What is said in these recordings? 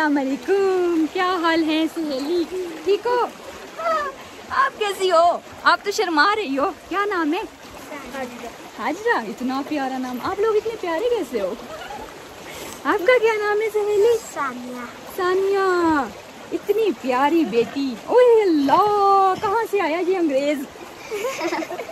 असलकुम क्या हाल है सहेली ठीक हो हाँ, आप कैसी हो आप तो शर्मा रही हो क्या नाम है हाजरा इतना प्यारा नाम आप लोग इतने प्यारे कैसे हो आपका क्या नाम है सहेली सानिया सानिया इतनी प्यारी बेटी ओह अल्लाह कहाँ से आया ये अंग्रेज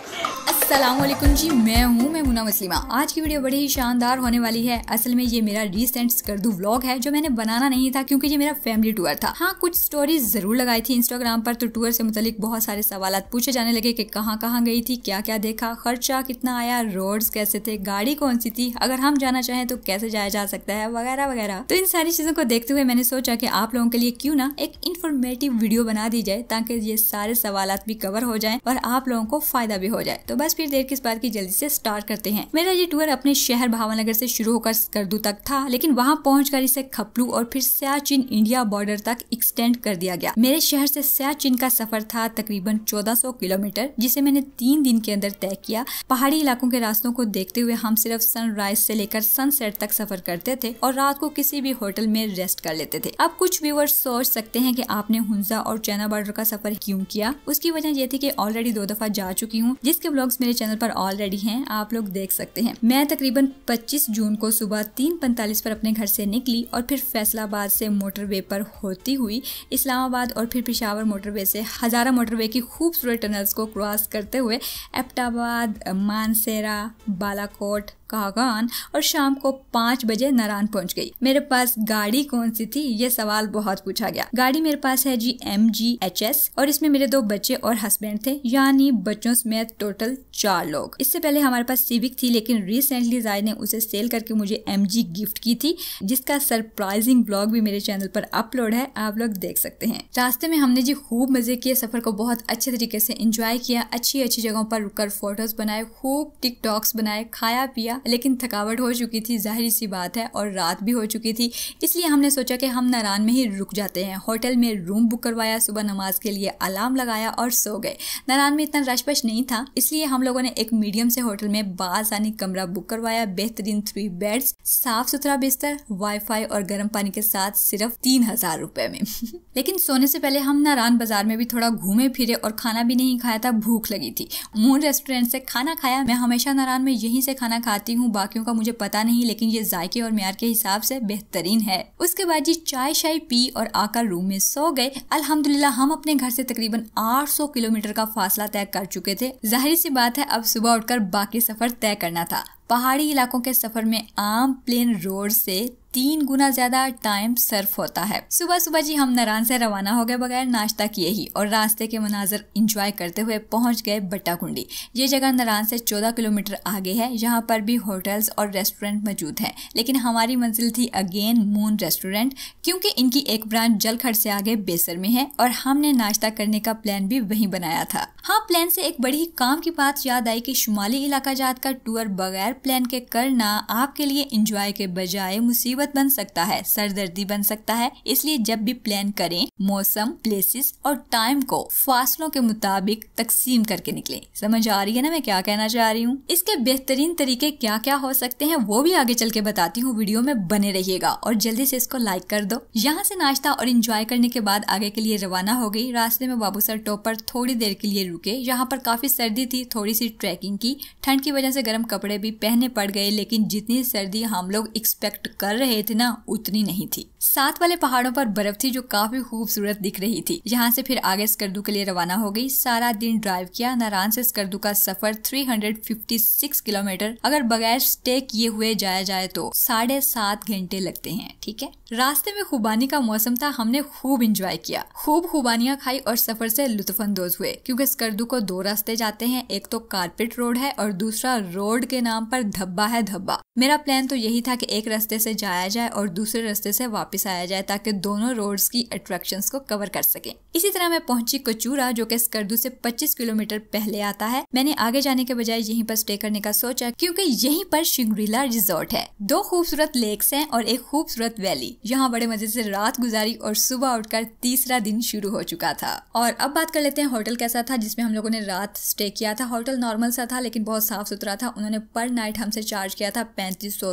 असलम जी मैं हूँ मैं मुना मसलिमा आज की वीडियो बड़ी ही शानदार होने वाली है असल में ये मेरा रिसेंट स्कर्दू व्लॉग है जो मैंने बनाना नहीं था क्योंकि ये मेरा फैमिली टूर था हाँ कुछ स्टोरी जरूर लगाई थी इंस्टाग्राम पर तो टूर से मुतलिक बहुत सारे सवाल पूछे जाने लगे कि कहाँ कहाँ गई थी क्या क्या देखा खर्चा कितना आया रोड कैसे थे गाड़ी कौन सी थी अगर हम जाना चाहें तो कैसे जाया जा सकता है वगैरह वगैरह तो इन सारी चीजों को देखते हुए मैंने सोचा की आप लोगों के लिए क्यूँ ना एक इन्फॉर्मेटिव वीडियो बना दी जाए ताकि ये सारे सवाल भी कवर हो जाए और आप लोगों को फायदा भी हो जाए तो बस फिर देर किस बात की जल्दी से स्टार्ट करते हैं मेरा ये टूर अपने शहर भावनगर से शुरू होकर करदू तक था लेकिन वहाँ पहुँच कर इसे खपलू और फिर सियाचिन इंडिया बॉर्डर तक एक्सटेंड कर दिया गया मेरे शहर से सियाचिन का सफर था तकरीबन 1400 किलोमीटर जिसे मैंने तीन दिन के अंदर तय किया पहाड़ी इलाकों के रास्तों को देखते हुए हम सिर्फ सनराइज से लेकर सनसेट तक सफर करते थे और रात को किसी भी होटल में रेस्ट कर लेते थे अब कुछ व्यूअर्स सोच सकते हैं कि आपने हुंजा और चाइना बॉर्डर का सफर क्यों किया उसकी वजह यह थी कि ऑलरेडी दो दफा जा चुकी हूँ जिसके ब्लॉग्स मेरे मेरे चैनल पर ऑलरेडी हैं आप लोग देख सकते हैं मैं तकरीबन 25 जून को सुबह तीन पैंतालीस पर अपने घर से निकली और फिर फैसलाबाद से मोटरवे पर होती हुई इस्लामाबाद और फिर पिशावर मोटरवे से हज़ारा मोटरवे की खूबसूरत टनल्स को क्रॉस करते हुए एपटाबाद मानसेरा बालाकोट कागान और शाम को पाँच बजे नारायण पहुंच गई मेरे पास गाड़ी कौन सी थी ये सवाल बहुत पूछा गया गाड़ी मेरे पास है G M G H S और इसमें मेरे दो बच्चे और हस्बैंड थे यानी बच्चों समेत टोटल चार लोग इससे पहले हमारे पास सिविक थी लेकिन रिसेंटली जाय ने उसे सेल करके मुझे एम जी गिफ्ट की थी जिसका सरप्राइजिंग ब्लॉग भी मेरे चैनल पर अपलोड है आप लोग देख सकते हैं रास्ते में हमने जी खूब मजे किए सफर को बहुत अच्छे तरीके से इंजॉय किया अच्छी अच्छी जगहों पर रुककर फोटोज बनाए खूब टिकटॉक्स बनाए खाया पिया लेकिन थकावट हो चुकी थी जाहिर सी बात है और रात भी हो चुकी थी इसलिए हमने सोचा कि हम नारान में ही रुक जाते हैं होटल में रूम बुक करवाया सुबह नमाज के लिए अलार्म लगाया और सो गए नारान में इतना रश बश नहीं था इसलिए हम लोगों ने एक मीडियम से होटल में बासानी कमरा बुक करवाया बेहतरीन थ्री बेड्स साफ सुथरा बिस्तर वाईफाई और गर्म पानी के साथ सिर्फ तीन हजार रुपए में लेकिन सोने से पहले हम नारायण बाजार में भी थोड़ा घूमे फिरे और खाना भी नहीं खाया था भूख लगी थी मून रेस्टोरेंट से खाना खाया मैं हमेशा नारायण में यहीं से खाना खाती हूँ बाकियों का मुझे पता नहीं लेकिन ये जायके और म्यार के हिसाब से बेहतरीन है उसके बाद जी चाय शाय पी और आकर रूम में सो गए अलहमदुल्ला हम अपने घर से तकरीबन 800 किलोमीटर का फासला तय कर चुके थे जाहिर सी बात है अब सुबह उठकर बाकी सफर तय करना था पहाड़ी इलाकों के सफ़र में आम प्लेन रोड से तीन गुना ज्यादा टाइम सर्फ होता है सुबह सुबह जी हम नारायण से रवाना हो गए बगैर नाश्ता किए ही और रास्ते के मनाजर इंजॉय करते हुए पहुंच गए बट्टाकुंडी ये जगह नारायण से 14 किलोमीटर आगे है यहाँ पर भी होटल्स और रेस्टोरेंट मौजूद हैं लेकिन हमारी मंजिल थी अगेन मून रेस्टोरेंट क्योंकि इनकी एक ब्रांच जलखड़ से आगे बेसर में है और हमने नाश्ता करने का प्लान भी वही बनाया था हाँ प्लान से एक बड़ी काम की बात याद आई की शुमाली इलाका जात का टूर बगैर प्लान के करना आपके लिए इंजॉय के बजाय मुसीबत मुसीबत बन सकता है सरदर्दी बन सकता है इसलिए जब भी प्लान करें मौसम प्लेसेस और टाइम को फासलों के मुताबिक तकसीम करके निकले समझ आ रही है ना मैं क्या कहना चाह रही हूँ इसके बेहतरीन तरीके क्या क्या हो सकते हैं वो भी आगे चल के बताती हूँ वीडियो में बने रहिएगा और जल्दी से इसको लाइक कर दो यहाँ से नाश्ता और इंजॉय करने के बाद आगे के लिए रवाना हो गई रास्ते में बाबूसर टॉप पर थोड़ी देर के लिए रुके यहाँ पर काफी सर्दी थी थोड़ी सी ट्रैकिंग की ठंड की वजह से गर्म कपड़े भी पहने पड़ गए लेकिन जितनी सर्दी हम लोग एक्सपेक्ट कर रहे रहे थे ना उतनी नहीं थी साथ वाले पहाड़ों पर बर्फ थी जो काफी खूबसूरत दिख रही थी यहाँ से फिर आगे स्कर्दू के लिए रवाना हो गई सारा दिन ड्राइव किया नारायण से स्कर्दू का सफर 356 किलोमीटर अगर बगैर स्टे किए हुए जाया जाए तो साढ़े सात घंटे लगते हैं ठीक है रास्ते में खुबानी का मौसम था हमने खूब इंजॉय किया खूब खुबानियाँ खाई और सफर से लुत्फानंदोज हुए क्योंकि स्कर्दू को दो रास्ते जाते हैं एक तो कारपेट रोड है और दूसरा रोड के नाम पर धब्बा है धब्बा मेरा प्लान तो यही था कि एक रास्ते से जाया जाया जाए और दूसरे रास्ते से वापस आया जाए ताकि दोनों रोड्स की अट्रैक्शंस को कवर कर सके इसी तरह मैं पहुंची कचूरा जो कि स्कर्दू से 25 किलोमीटर पहले आता है मैंने आगे जाने के बजाय यहीं पर स्टे करने का सोचा क्योंकि यहीं पर शिंगरीला रिजोर्ट है दो खूबसूरत लेक्स हैं और एक खूबसूरत वैली यहाँ बड़े मजे से रात गुजारी और सुबह उठकर तीसरा दिन शुरू हो चुका था और अब बात कर लेते हैं होटल कैसा था जिसमें हम लोगों ने रात स्टे किया था होटल नॉर्मल सा था लेकिन बहुत साफ सुथरा था उन्होंने पर नाइट हमसे चार्ज किया था पैंतीस सौ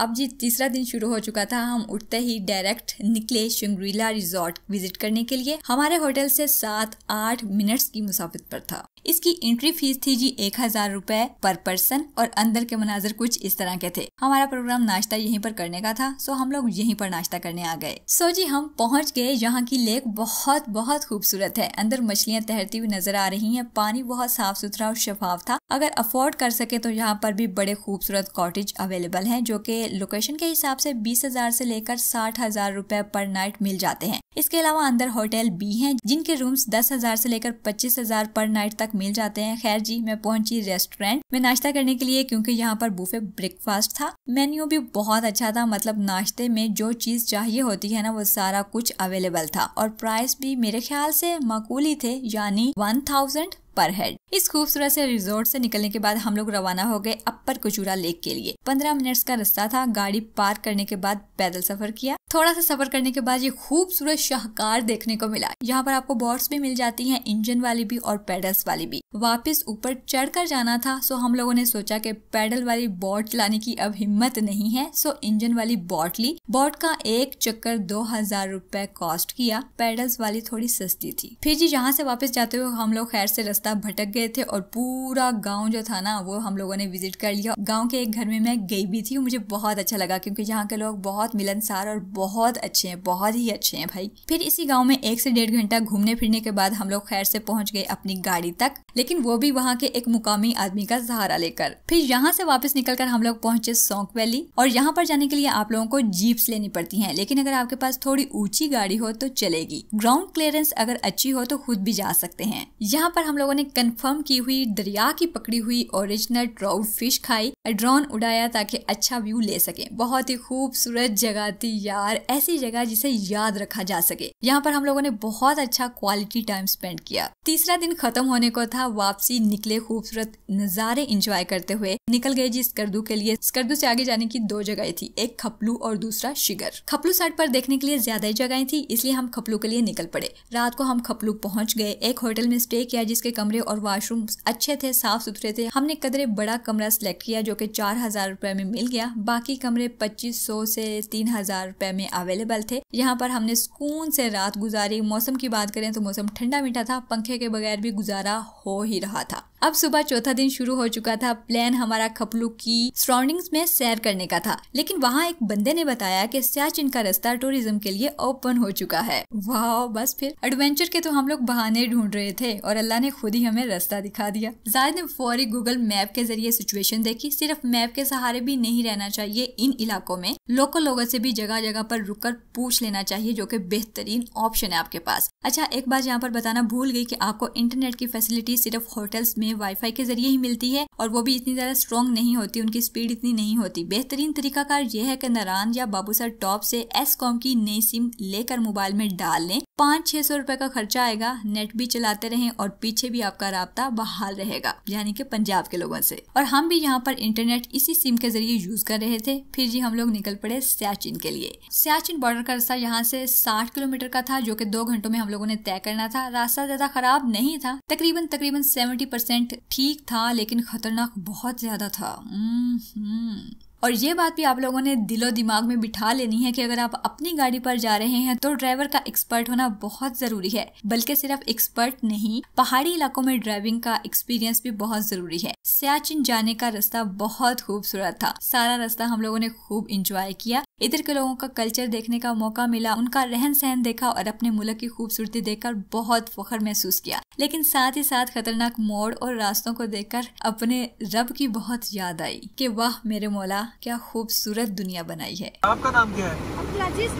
अब जी तीसरा दिन शुरू हो चुका था हम उठते ही डायरेक्ट निकले शंग्रीला रिजॉर्ट विजिट करने के लिए हमारे होटल से सात आठ मिनट्स की मुसाफिर पर था इसकी एंट्री फीस थी जी एक हजार रूपए पर पर्सन और अंदर के मनाजर कुछ इस तरह के थे हमारा प्रोग्राम नाश्ता यहीं पर करने का था सो हम लोग यहीं पर नाश्ता करने आ गए सो जी हम पहुंच गए यहाँ की लेक बहुत बहुत खूबसूरत है अंदर मछलियाँ तैरती हुई नजर आ रही हैं पानी बहुत साफ सुथरा और शफाफ था अगर अफोर्ड कर सके तो यहाँ पर भी बड़े खूबसूरत कॉटेज अवेलेबल हैं जो कि लोकेशन के हिसाब से बीस हज़ार से लेकर साठ हज़ार रुपये पर नाइट मिल जाते हैं इसके अलावा अंदर होटल भी हैं जिनके रूम्स दस हज़ार से लेकर पच्चीस हज़ार पर नाइट तक मिल जाते हैं खैर जी मैं पहुंची रेस्टोरेंट में नाश्ता करने के लिए क्योंकि यहाँ पर बुफे ब्रेकफास्ट था मेन्यू भी बहुत अच्छा था मतलब नाश्ते में जो चीज़ चाहिए होती है ना वो सारा कुछ अवेलेबल था और प्राइस भी मेरे ख्याल से माकूल ही थे यानी वन थाउजेंड पर हेड इस खूबसूरत से रिजोर्ट से निकलने के बाद हम लोग रवाना हो गए अपर कुचूरा लेक के लिए पंद्रह मिनट्स का रास्ता था गाड़ी पार्क करने के बाद पैदल सफर किया थोड़ा सा सफर करने के बाद ये खूबसूरत शाहकार देखने को मिला यहाँ पर आपको बोट्स भी मिल जाती है इंजन वाली भी और पेडल्स वाली भी वापस ऊपर चढ़कर जाना था सो हम लोगों ने सोचा कि पैडल वाली बोट लाने की अब हिम्मत नहीं है सो इंजन वाली बोट ली बोट का एक चक्कर दो हजार रूपए कॉस्ट किया पैडल्स वाली थोड़ी सस्ती थी फिर जी यहाँ से वापस जाते हुए हम लोग खैर से रास्ता भटक गए थे और पूरा गाँव जो था ना वो हम लोगों ने विजिट कर लिया गाँव के एक घर में मैं गई भी थी मुझे बहुत अच्छा लगा क्यूँकी यहाँ के लोग बहुत मिलनसार और बहुत अच्छे है बहुत ही अच्छे हैं भाई फिर इसी गाँव में एक से डेढ़ घंटा घूमने फिरने के बाद हम लोग खैर से पहुंच गए अपनी गाड़ी तक लेकिन वो भी वहाँ के एक मुकामी आदमी का सहारा लेकर फिर यहाँ से वापस निकलकर हम लोग पहुंचे सौंक वैली और यहाँ पर जाने के लिए आप लोगों को जीप्स लेनी पड़ती हैं लेकिन अगर आपके पास थोड़ी ऊंची गाड़ी हो तो चलेगी ग्राउंड क्लियरेंस अगर अच्छी हो तो खुद भी जा सकते हैं यहाँ पर हम लोगों ने कन्फर्म की हुई दरिया की पकड़ी हुई ओरिजिनल ट्राउट फिश खाई ड्रोन उड़ाया ताकि अच्छा व्यू ले सके बहुत ही खूबसूरत जगह थी यार ऐसी जगह जिसे याद रखा जा सके यहाँ पर हम लोगों ने बहुत अच्छा क्वालिटी टाइम स्पेंड किया तीसरा दिन खत्म होने को था वापसी निकले खूबसूरत नज़ारे इंजॉय करते हुए निकल गए जी स्कर्दू के लिए स्कर्दू से आगे जाने की दो जगह थी एक खपलू और दूसरा शिगर खपलू साइड पर देखने के लिए ज्यादा ही जगह थी इसलिए हम खपलू के लिए निकल पड़े रात को हम खपलू पहुंच गए एक होटल में स्टे किया जिसके कमरे और वाशरूम अच्छे थे साफ सुथरे थे हमने कदरे बड़ा कमरा सिलेक्ट किया जो की चार हजार रूपए में मिल गया बाकी कमरे पच्चीस सौ ऐसी तीन हजार रुपए में अवेलेबल थे यहाँ पर हमने सुकून से रात गुजारी मौसम की बात करें तो मौसम ठंडा मीठा था पंखे के बगैर भी गुजारा हो ही रहा था अब सुबह चौथा दिन शुरू हो चुका था प्लान हमारा खपलू की सराउंडिंग्स में सैर करने का था लेकिन वहाँ एक बंदे ने बताया कि सियाचिन का रास्ता टूरिज्म के लिए ओपन हो चुका है वाह बस फिर एडवेंचर के तो हम लोग बहाने ढूंढ रहे थे और अल्लाह ने खुद ही हमें रास्ता दिखा दिया जायद ने फौरी गूगल मैप के जरिए सिचुएशन देखी सिर्फ मैप के सहारे भी नहीं रहना चाहिए इन इलाकों में लोकल लोगों से भी जगह जगह पर रुक कर पूछ लेना चाहिए जो की बेहतरीन ऑप्शन है आपके पास अच्छा एक बात यहाँ पर बताना भूल गई की आपको इंटरनेट की फैसिलिटी सिर्फ होटल्स में उन्हें वाईफाई के जरिए ही मिलती है और वो भी इतनी ज़्यादा स्ट्रॉन्ग नहीं होती उनकी स्पीड इतनी नहीं होती बेहतरीन तरीकाकार यह है कि नारायण या बाबूसर टॉप से एस कॉम की नई सिम लेकर मोबाइल में डाल लें पाँच छह सौ रुपए का खर्चा आएगा नेट भी चलाते रहें और पीछे भी आपका रहा बहाल रहेगा यानी कि पंजाब के लोगों से और हम भी यहाँ पर इंटरनेट इसी सिम के जरिए यूज कर रहे थे फिर जी हम लोग निकल पड़े सियाचिन के लिए सियाचिन बॉर्डर का रास्ता यहाँ से साठ किलोमीटर का था जो की दो घंटों में हम लोगों ने तय करना था रास्ता ज्यादा खराब नहीं था तकरीबन तकरीबन सेवेंटी एक्सपेरिमेंट ठीक था लेकिन ख़तरनाक बहुत ज़्यादा था हम्म, हम्म। और ये बात भी आप लोगों ने दिलो दिमाग में बिठा लेनी है कि अगर आप अपनी गाड़ी पर जा रहे हैं तो ड्राइवर का एक्सपर्ट होना बहुत जरूरी है बल्कि सिर्फ एक्सपर्ट नहीं पहाड़ी इलाकों में ड्राइविंग का एक्सपीरियंस भी बहुत जरूरी है सियाचिन जाने का रास्ता बहुत खूबसूरत था सारा रास्ता हम लोगों ने खूब इंजॉय किया इधर के लोगों का कल्चर देखने का मौका मिला उनका रहन सहन देखा और अपने मुल्क की खूबसूरती देखकर बहुत फखर महसूस किया लेकिन साथ ही साथ खतरनाक मोड़ और रास्तों को देखकर अपने रब की बहुत याद आई कि वाह मेरे मौला क्या खूबसूरत दुनिया बनाई है आपका नाम क्या है अब्दुल अजीज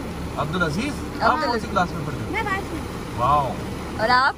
अब्दुल अजीज आप कौन सी क्लास में पढ़ते हैं मैं और आप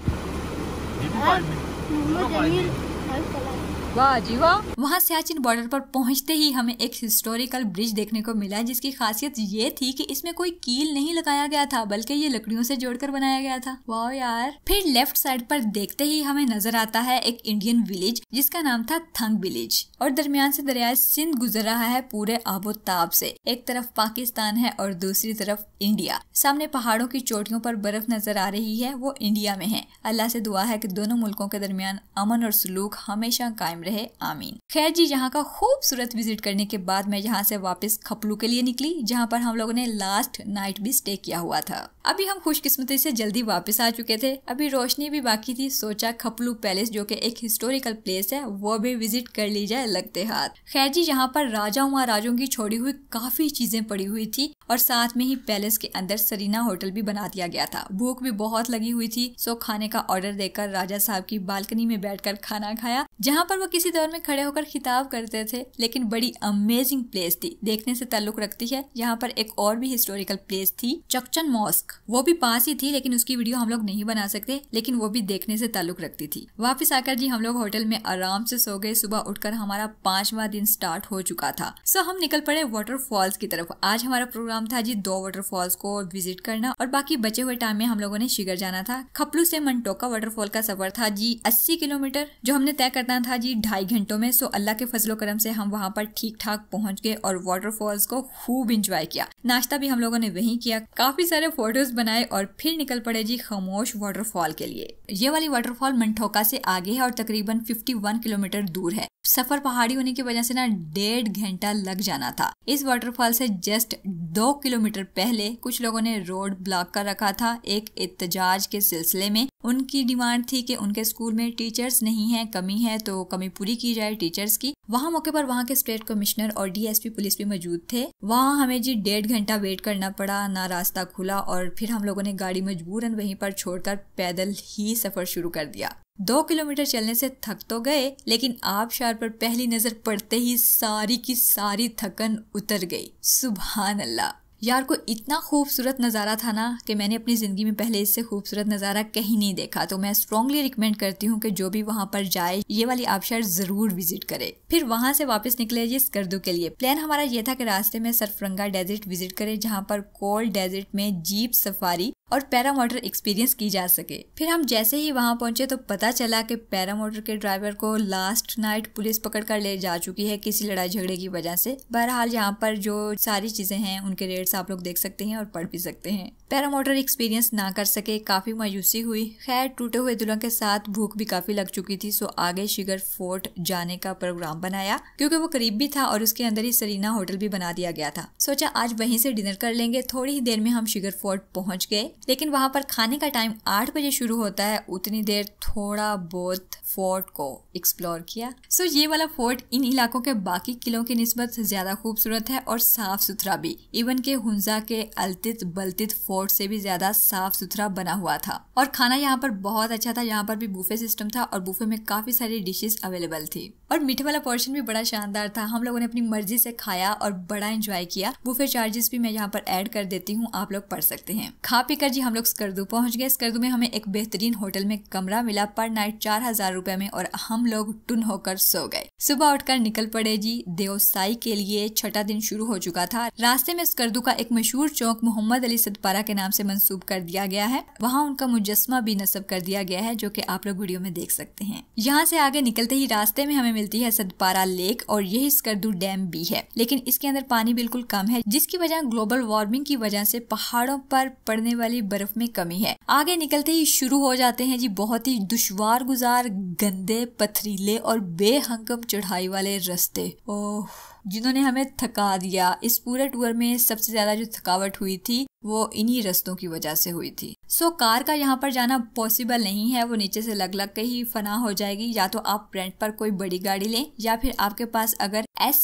वाह जी वाह वहाँ सियाचिन बॉर्डर पर पहुँचते ही हमें एक हिस्टोरिकल ब्रिज देखने को मिला जिसकी खासियत ये थी कि इसमें कोई कील नहीं लगाया गया था बल्कि ये लकड़ियों से जोड़कर बनाया गया था वाह यार फिर लेफ्ट साइड पर देखते ही हमें नजर आता है एक इंडियन विलेज जिसका नाम था थंग विलेज और दरमियान से दरिया सिंध गुजर रहा है पूरे आबोताब से एक तरफ पाकिस्तान है और दूसरी तरफ इंडिया सामने पहाड़ों की चोटियों पर बर्फ नजर आ रही है वो इंडिया में है अल्लाह से दुआ है कि दोनों मुल्कों के दरमियान अमन और सलूक हमेशा कायम रहे आमीन खैर जी यहाँ का खूबसूरत विजिट करने के बाद मैं यहाँ से वापस खपलू के लिए निकली जहाँ पर हम लोगों ने लास्ट नाइट भी स्टे किया हुआ था अभी हम खुशकिस्मती से जल्दी वापस आ चुके थे अभी रोशनी भी बाकी थी सोचा खपलू पैलेस जो कि एक हिस्टोरिकल प्लेस है वो भी विजिट कर ली जाए लगते हाथ खैर जी यहाँ पर राजा महाराजों की छोड़ी हुई काफी चीजें पड़ी हुई थी और साथ में ही पैलेस के अंदर सरीना होटल भी बना दिया गया था भूख भी बहुत लगी हुई थी सो खाने का ऑर्डर देकर राजा साहब की बालकनी में बैठकर खाना खाया जहाँ पर वो किसी दौर में खड़े होकर खिताब करते थे लेकिन बड़ी अमेजिंग प्लेस थी देखने से ताल्लुक रखती है यहाँ पर एक और भी हिस्टोरिकल प्लेस थी चकचन मॉस्क वो भी पास ही थी लेकिन उसकी वीडियो हम लोग नहीं बना सकते लेकिन वो भी देखने से ताल्लुक रखती थी वापस आकर जी हम लोग होटल में आराम से सो गए सुबह उठकर हमारा पांचवा दिन स्टार्ट हो चुका था सो हम निकल पड़े वाटरफॉल्स की तरफ आज हमारा प्रोग्राम था जी दो वाटरफॉल्स को विजिट करना और बाकी बचे हुए टाइम में हम लोगों ने शिगर जाना था खपलू से मनटोका वाटरफॉल का सफर था जी अस्सी किलोमीटर जो हमने तय करना था जी ढाई घंटों में सो अल्लाह के फजलो करम से हम वहाँ पर ठीक ठाक पहुँच गए और वाटरफॉल्स को खूब इंजॉय किया नाश्ता भी हम लोगों ने वही किया काफी सारे फोटो वीडियोस बनाए और फिर निकल पड़े जी खामोश वाटरफॉल के लिए ये वाली वाटरफॉल मंठोका से आगे है और तकरीबन 51 किलोमीटर दूर है सफर पहाड़ी होने की वजह से ना डेढ़ घंटा लग जाना था इस वाटरफॉल से जस्ट दो किलोमीटर पहले कुछ लोगों ने रोड ब्लॉक कर रखा था एक एहतजाज के सिलसिले में उनकी डिमांड थी कि उनके स्कूल में टीचर्स नहीं है कमी है तो कमी पूरी की जाए टीचर्स की वहाँ मौके पर वहाँ के स्टेट कमिश्नर और डीएसपी पुलिस भी मौजूद थे वहाँ हमें जी डेढ़ घंटा वेट करना पड़ा ना रास्ता खुला और फिर हम लोगों ने गाड़ी मजबूरन वहीं पर छोड़कर पैदल ही सफ़र शुरू कर दिया दो किलोमीटर चलने से थक तो गए लेकिन आबशार पर पहली नज़र पड़ते ही सारी की सारी थकन उतर गई सुबहान अल्लाह यार को इतना खूबसूरत नज़ारा था ना कि मैंने अपनी ज़िंदगी में पहले इससे खूबसूरत नज़ारा कहीं नहीं देखा तो मैं स्ट्रॉन्गली रिकमेंड करती हूँ कि जो भी वहाँ पर जाए ये वाली आबशार ज़रूर विजिट करे फिर वहाँ से वापस निकले ये स्कर्दू के लिए प्लान हमारा ये था कि रास्ते में सरफरंगा डेजर्ट विजिट करें जहाँ पर कोल्ड डेजर्ट में जीप सफारी और पैरामोटर एक्सपीरियंस की जा सके फिर हम जैसे ही वहाँ पहुँचे तो पता चला कि पैरामोटर के ड्राइवर को लास्ट नाइट पुलिस पकड़ कर ले जा चुकी है किसी लड़ाई झगड़े की वजह से बहरहाल यहाँ पर जो सारी चीज़ें हैं उनके रेट्स आप लोग देख सकते हैं और पढ़ भी सकते हैं पैरामोटर एक्सपीरियंस ना कर सके काफ़ी मायूसी हुई खैर टूटे हुए दुल्हन के साथ भूख भी काफ़ी लग चुकी थी सो आगे शिगर फोर्ट जाने का प्रोग्राम बनाया क्योंकि वो करीब भी था और उसके अंदर ही सरीना होटल भी बना दिया गया था सोचा आज वहीं से डिनर कर लेंगे थोड़ी ही देर में हम शिगर फोर्ट पहुंच गए लेकिन वहाँ पर खाने का टाइम आठ बजे शुरू होता है उतनी देर थोड़ा बहुत फोर्ट को एक्सप्लोर किया सो ये वाला फोर्ट इन इलाकों के बाकी किलों की नस्बत ज्यादा खूबसूरत है और साफ सुथरा भी इवन के हुंजा के अल्तित बल्तित फोर्ट से भी ज्यादा साफ सुथरा बना हुआ था और खाना यहाँ पर बहुत अच्छा था यहाँ पर भी बुफे सिस्टम था और बुफे में काफी सारी डिशेज अवेलेबल थी और मीठे वाला पोर्शन भी बड़ा शानदार था हम लोगों ने अपनी मर्जी से खाया और बड़ा इंजॉय किया बुफे चार्जेस भी मैं यहाँ पर एड कर देती हूँ आप लोग पढ़ सकते हैं खा पी कर जी हम लोग स्कर्दू पहुंच गए स्कर्दू में हमें एक बेहतरीन होटल में कमरा मिला पर नाइट चार हजार रुपए में और हम लोग टुन होकर सो गए सुबह उठकर निकल पड़े जी देवसाई के लिए छठा दिन शुरू हो चुका था रास्ते में स्कर्दू का एक मशहूर चौक मोहम्मद अली सदपारा के नाम से मंसूब कर दिया गया है वहाँ उनका मुजस्मा भी नस्ब कर दिया गया है जो की आप लोग वीडियो में देख सकते हैं यहाँ से आगे निकलते ही रास्ते में हमें मिलती है सदपारा लेक और यही स्कर्दू डैम भी है लेकिन इसके अंदर पानी बिल्कुल कम है जिसकी वजह ग्लोबल वार्मिंग की वजह से पहाड़ों पर पड़ने वाले वाली बर्फ में कमी है आगे निकलते ही शुरू हो जाते हैं जी बहुत ही दुशवार गुजार गंदे पथरीले और बेहंकम चढ़ाई वाले रस्ते ओह जिन्होंने हमें थका दिया इस पूरे टूर में सबसे ज्यादा जो थकावट हुई थी वो इन्हीं रस्तों की वजह से हुई थी सो so, कार का यहाँ पर जाना पॉसिबल नहीं है वो नीचे से लग लग के ही फना हो जाएगी या तो आप रेंट पर कोई बड़ी गाड़ी लें या फिर आपके पास अगर एस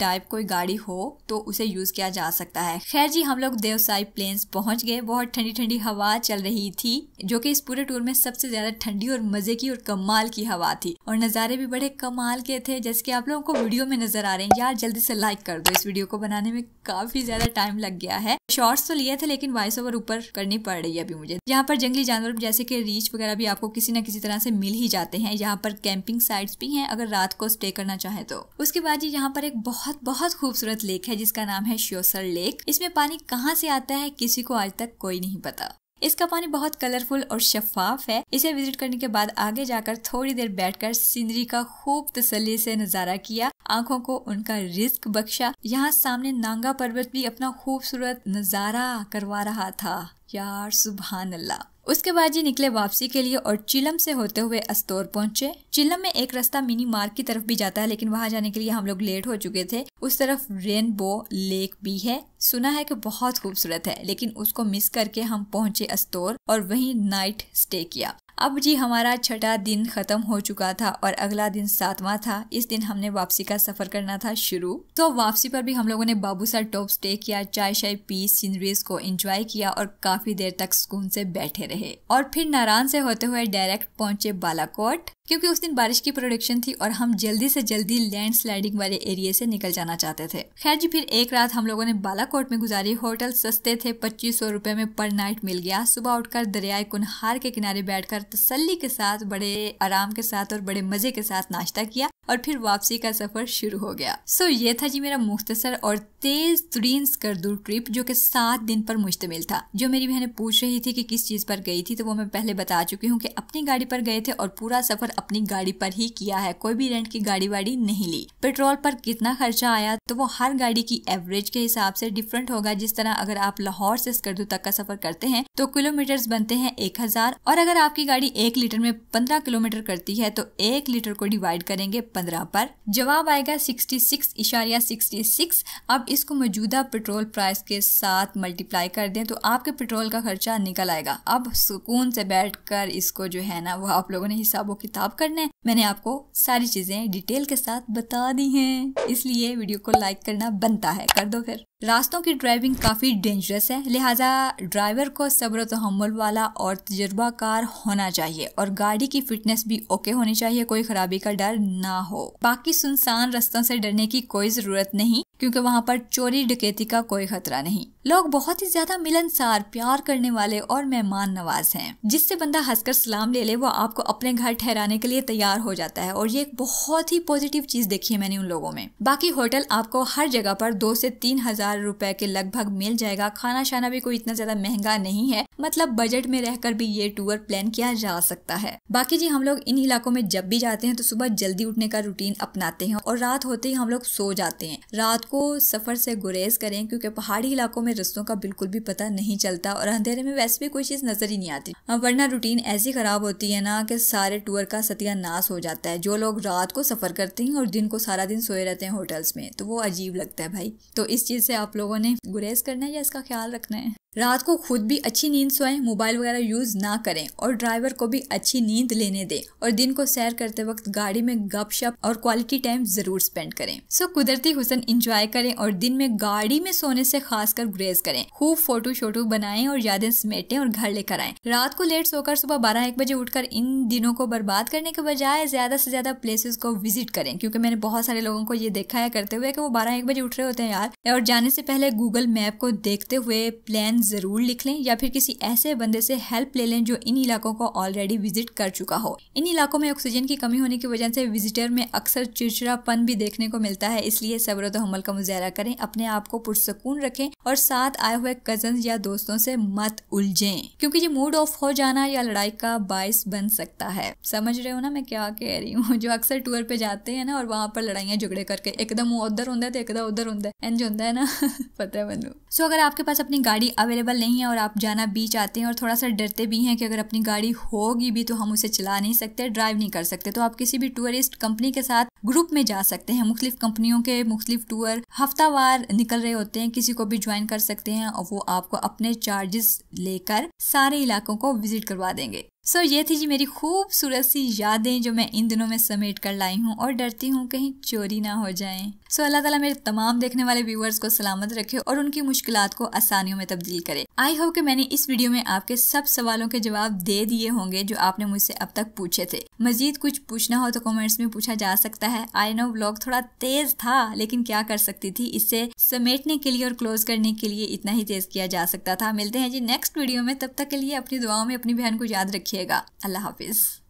टाइप कोई गाड़ी हो तो उसे यूज किया जा सकता है खैर जी हम लोग देवसाई प्लेन्स पहुंच गए बहुत ठंडी ठंडी हवा चल रही थी जो कि इस पूरे टूर में सबसे ज्यादा ठंडी और मजे की और कमाल की हवा थी और नज़ारे भी बड़े कमाल के थे जैसे कि आप लोगों को वीडियो में नजर आ रहे हैं यार जल्दी से लाइक कर दो इस वीडियो को बनाने में काफी ज्यादा टाइम लग गया है शॉर्ट्स तो लिए थे लेकिन वॉइस ओवर ऊपर करनी पड़ रही है अभी मुझे यहाँ पर जंगली जानवर जैसे कि रीच वगैरह भी आपको किसी न किसी तरह से मिल ही जाते हैं यहाँ पर कैंपिंग साइट्स भी हैं अगर रात को स्टे करना चाहे तो उसके बाद ये यहाँ पर एक बहुत बहुत खूबसूरत लेक है जिसका नाम है श्योसर लेक इसमें पानी कहाँ से आता है किसी को आज तक कोई नहीं पता इसका पानी बहुत कलरफुल और शफाफ है इसे विजिट करने के बाद आगे जाकर थोड़ी देर बैठकर सीनरी का खूब तसली से नजारा किया आंखों को उनका रिस्क बख्शा यहाँ सामने नांगा पर्वत भी अपना खूबसूरत नजारा करवा रहा था यार सुबहान अल्लाह उसके बाद ये निकले वापसी के लिए और चिलम से होते हुए अस्तोर पहुंचे चिलम में एक रास्ता मिनी मार्ग की तरफ भी जाता है लेकिन वहां जाने के लिए हम लोग लेट हो चुके थे उस तरफ रेनबो लेक भी है सुना है कि बहुत खूबसूरत है लेकिन उसको मिस करके हम पहुंचे अस्तोर और वहीं नाइट स्टे किया अब जी हमारा छठा दिन ख़त्म हो चुका था और अगला दिन सातवां था इस दिन हमने वापसी का सफ़र करना था शुरू तो वापसी पर भी हम लोगों ने बाबूसर टॉप स्टे किया चाय शाय पी सीनरीज को एंजॉय किया और काफ़ी देर तक सुकून से बैठे रहे और फिर नारायण से होते हुए डायरेक्ट पहुंचे बालाकोट क्योंकि उस दिन बारिश की प्रोडिक्शन थी और हम जल्दी से जल्दी लैंड स्लाइडिंग वाले एरिया से निकल जाना चाहते थे खैर जी फिर एक रात हम लोगों ने बालाकोट में गुजारी होटल सस्ते थे पच्चीस सौ रुपए में पर नाइट मिल गया सुबह उठकर दरियाए कुनहार के किनारे बैठकर तसल्ली के साथ बड़े आराम के साथ और बड़े मजे के साथ नाश्ता किया और फिर वापसी का सफर शुरू हो गया सो so, ये था जी मेरा मुख्तसर और तेज तरीन स्कर्दू ट्रिप जो कि सात दिन पर मुश्तमिल था जो मेरी बहन पूछ रही थी कि किस चीज पर गई थी तो वो मैं पहले बता चुकी हूँ कि अपनी गाड़ी पर गए थे और पूरा सफर अपनी गाड़ी पर ही किया है कोई भी रेंट की गाड़ी वाड़ी नहीं ली पेट्रोल पर कितना खर्चा आया तो वो हर गाड़ी की एवरेज के हिसाब से डिफरेंट होगा जिस तरह अगर आप लाहौर से स्कर्दू तक का सफर करते हैं तो किलोमीटर बनते हैं एक हजार और अगर आपकी गाड़ी एक लीटर में पंद्रह किलोमीटर करती है तो एक लीटर को डिवाइड करेंगे पंद्रह पर जवाब आएगा सिक्सटी सिक्स इशारिया सिक्सटी सिक्स अब इसको मौजूदा पेट्रोल प्राइस के साथ मल्टीप्लाई कर दें तो आपके पेट्रोल का खर्चा निकल आएगा अब सुकून से बैठ कर इसको जो है ना वो आप लोगों ने हिसाब किताब आप करना है मैंने आपको सारी चीजें डिटेल के साथ बता दी हैं इसलिए वीडियो को लाइक करना बनता है कर दो फिर रास्तों की ड्राइविंग काफी डेंजरस है लिहाजा ड्राइवर को सब्र तहमुल तो वाला और तजुर्बाकार होना चाहिए और गाड़ी की फिटनेस भी ओके होनी चाहिए कोई खराबी का डर ना हो बाकी सुनसान रस्तों से डरने की कोई जरूरत नहीं क्योंकि वहाँ पर चोरी डकैती का कोई खतरा नहीं लोग बहुत ही ज्यादा मिलनसार प्यार करने वाले और मेहमान नवाज हैं जिससे बंदा हंसकर सलाम ले ले वो आपको अपने घर ठहराने के लिए तैयार हो जाता है और ये एक बहुत ही पॉजिटिव चीज देखी है मैंने उन लोगों में बाकी होटल आपको हर जगह पर दो से तीन हजार रुपए के लगभग मिल जाएगा खाना शाना भी कोई इतना ज्यादा महंगा नहीं है मतलब बजट में रहकर भी ये टूर प्लान किया जा सकता है बाकी जी हम लोग इन इलाकों में जब भी जाते हैं तो सुबह जल्दी उठने का रूटीन अपनाते हैं और रात होते ही हम लोग सो जाते हैं रात को सफ़र से गुरेज करें क्योंकि पहाड़ी इलाकों में रस्तों का बिल्कुल भी पता नहीं चलता और अंधेरे में वैसे भी कोई चीज़ नज़र ही नहीं आती वरना रूटीन ऐसी ख़राब होती है ना कि सारे टूर का सत्यानाश हो जाता है जो लोग रात को सफ़र करते हैं और दिन को सारा दिन सोए रहते हैं होटल्स में तो वो अजीब लगता है भाई तो इस चीज़ से आप लोगों ने गुरेज करना है या इसका ख्याल रखना है रात को खुद भी अच्छी नींद सोएं मोबाइल वगैरह यूज़ ना करें और ड्राइवर को भी अच्छी नींद लेने दें और दिन को सैर करते वक्त गाड़ी में गपशप और क्वालिटी टाइम ज़रूर स्पेंड करें सो कुदरती हुसन इंजॉय करें और दिन में गाड़ी में सोने से खासकर ग्रेज करें खूब फोटो शोटो बनाएं और यादें समेटें और घर लेकर आए रात को लेट सोकर सुबह बारह एक बजे उठकर इन दिनों को बर्बाद करने के बजाय ज़्यादा से ज़्यादा प्लेसेस को विजिट करें क्योंकि मैंने बहुत सारे लोगों को ये देखा है करते हुए कि वो बारह एक बजे उठ रहे होते हैं यार और जाने से पहले गूगल मैप को देखते हुए प्लान ज़रूर लिख लें या फिर किसी ऐसे बंदे से हेल्प ले लें जो इन इलाकों को ऑलरेडी विजिट कर चुका हो इन इलाकों में ऑक्सीजन की कमी होने की वजह से विजिटर में अक्सर चिड़चिड़ापन भी देखने को मिलता है इसलिए सब्र तो हमल का मुजाहरा करें अपने आप को पुरसकून रखें और साथ आए हुए कजन या दोस्तों से मत उलझे क्योंकि ये मूड ऑफ हो जाना या लड़ाई का बायस बन सकता है समझ रहे हो ना मैं क्या कह रही हूँ जो अक्सर टूर पे जाते हैं ना और वहाँ पर लड़ाइया झगड़े करके एकदम उधर होंगे तो एकदम उधर होंगे एंज होंगे ना पता है बनू सो so, अगर आपके पास अपनी गाड़ी अब अवेलेबल नहीं है और आप जाना भी चाहते हैं और थोड़ा सा डरते भी हैं कि अगर अपनी गाड़ी होगी भी तो हम उसे चला नहीं सकते ड्राइव नहीं कर सकते तो आप किसी भी टूरिस्ट कंपनी के साथ ग्रुप में जा सकते हैं मुख्तलिफ कंपनियों के मुख्तलिफ टूर हफ्तावार निकल रहे होते हैं किसी को भी ज्वाइन कर सकते हैं और वो आपको अपने चार्जेस लेकर सारे इलाकों को विजिट करवा देंगे सो ये थी जी मेरी खूबसूरत सी यादें जो मैं इन दिनों में समेट कर लाई हूँ और डरती हूँ कहीं चोरी ना हो जाए सो अल्लाह ताला मेरे तमाम देखने वाले व्यूवर्स को सलामत रखे और उनकी मुश्किल को आसानियों में तब्दील करे आई होप कि मैंने इस वीडियो में आपके सब सवालों के जवाब दे दिए होंगे जो आपने मुझसे अब तक पूछे थे मजीद कुछ पूछना हो तो कॉमेंट्स में पूछा जा सकता है आई नो ब्लॉग थोड़ा तेज था लेकिन क्या कर सकती थी इसे समेटने के लिए और क्लोज करने के लिए इतना ही तेज किया जा सकता था मिलते हैं जी नेक्स्ट वीडियो में तब तक के लिए अपनी दुआओं में अपनी बहन को याद रखिये جيجا الله حافظ